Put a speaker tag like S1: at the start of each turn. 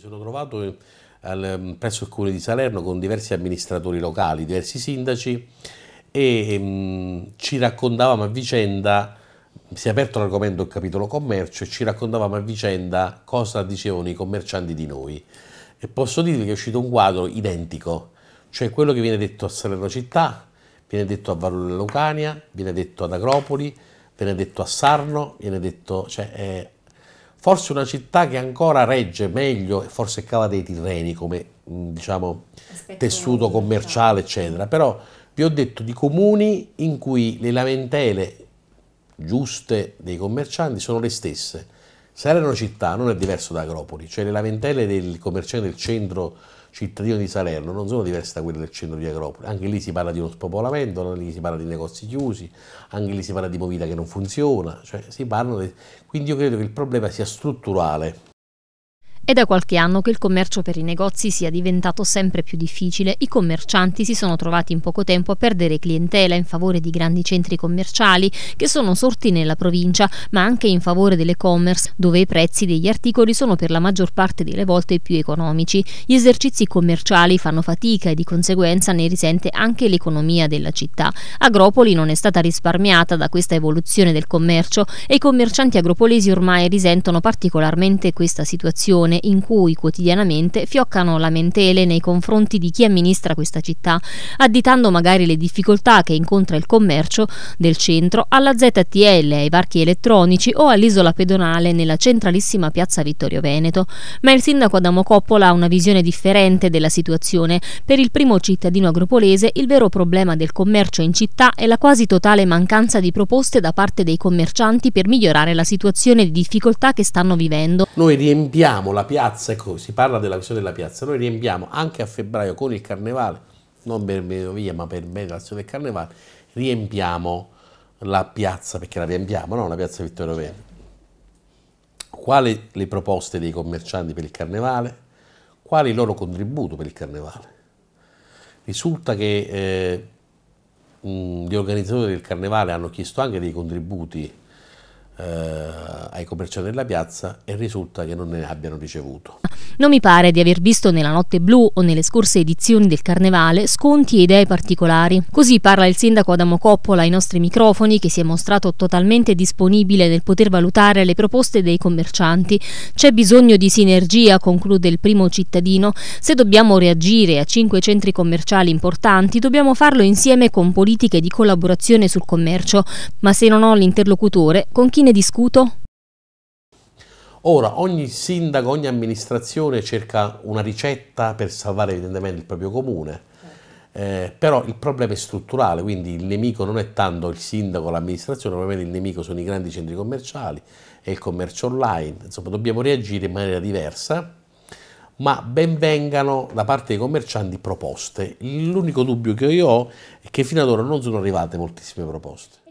S1: Mi sono trovato eh, al, mm, presso il Comune di Salerno con diversi amministratori locali, diversi sindaci e mh, mm, ci raccontavamo a vicenda, si è aperto l'argomento il capitolo commercio, e ci raccontavamo a vicenda cosa dicevano i commercianti di noi. E posso dirvi che è uscito un quadro identico, cioè quello che viene detto a Salerno città, viene detto a Valle Lucania, viene detto ad Acropoli, viene detto a Sarno, viene detto... Cioè, è, eh, forse una città che ancora regge meglio, forse Cava dei Tirreni come mm, diciamo, tessuto commerciale, esatto. eccetera, però vi ho detto di comuni in cui le lamentele giuste dei commercianti sono le stesse Salerno città non è diverso da Agropoli, cioè le lamentele del commerciante del centro cittadino di Salerno non sono diverse da quelle del centro di Agropoli, anche lì si parla di uno spopolamento, anche lì si parla di negozi chiusi, anche lì si parla di movita che non funziona, cioè si parlano di... quindi io credo che il problema sia strutturale,
S2: è da qualche anno che il commercio per i negozi sia diventato sempre più difficile. I commercianti si sono trovati in poco tempo a perdere clientela in favore di grandi centri commerciali che sono sorti nella provincia, ma anche in favore dell'e-commerce, dove i prezzi degli articoli sono per la maggior parte delle volte più economici. Gli esercizi commerciali fanno fatica e di conseguenza ne risente anche l'economia della città. Agropoli non è stata risparmiata da questa evoluzione del commercio e i commercianti agropolesi ormai risentono particolarmente questa situazione situazione in cui quotidianamente fioccano lamentele nei confronti di chi amministra questa città, additando magari le difficoltà che incontra il commercio del centro alla ZTL, ai varchi elettronici o all'isola pedonale nella centralissima piazza Vittorio Veneto. Ma il sindaco Adamo Coppola ha una visione differente della situazione. Per il primo cittadino agropolese il vero problema del commercio in città è la quasi totale mancanza di proposte da parte dei commercianti per migliorare la situazione di difficoltà che stanno vivendo. Noi
S1: riempiamo la piazza, ecco, si parla della questione della piazza, noi riempiamo anche a febbraio con il carnevale, non per Menovia ma per bene l'azione del carnevale, riempiamo la piazza, perché la riempiamo, no? La piazza Vittorio Veneto. Quali le proposte dei commercianti per il carnevale? Quali il loro contributo per il carnevale? Risulta che eh, mh, gli organizzatori del carnevale hanno chiesto anche dei contributi eh, ai commercianti della piazza e risulta che non ne abbiano ricevuto.
S2: Non mi pare di aver visto nella notte blu o nelle scorse edizioni del carnevale sconti e idee particolari. Così parla il sindaco Adamo Coppola ai nostri microfoni che si è mostrato totalmente disponibile nel poter valutare le proposte dei commercianti. C'è bisogno di sinergia, conclude il primo cittadino. Se dobbiamo reagire a cinque centri commerciali importanti, dobbiamo farlo insieme con politiche di collaborazione sul commercio. Ma se non ho l'interlocutore, con chi ne discuto?
S1: Ora, ogni sindaco, ogni amministrazione cerca una ricetta per salvare evidentemente il proprio comune, certo. eh, però il problema è strutturale, quindi il nemico non è tanto il sindaco, l'amministrazione, probabilmente il nemico sono i grandi centri commerciali e il commercio online, insomma dobbiamo reagire in maniera diversa, ma ben vengano da parte dei commercianti
S2: proposte. L'unico dubbio che io ho è che fino ad ora non sono arrivate moltissime proposte.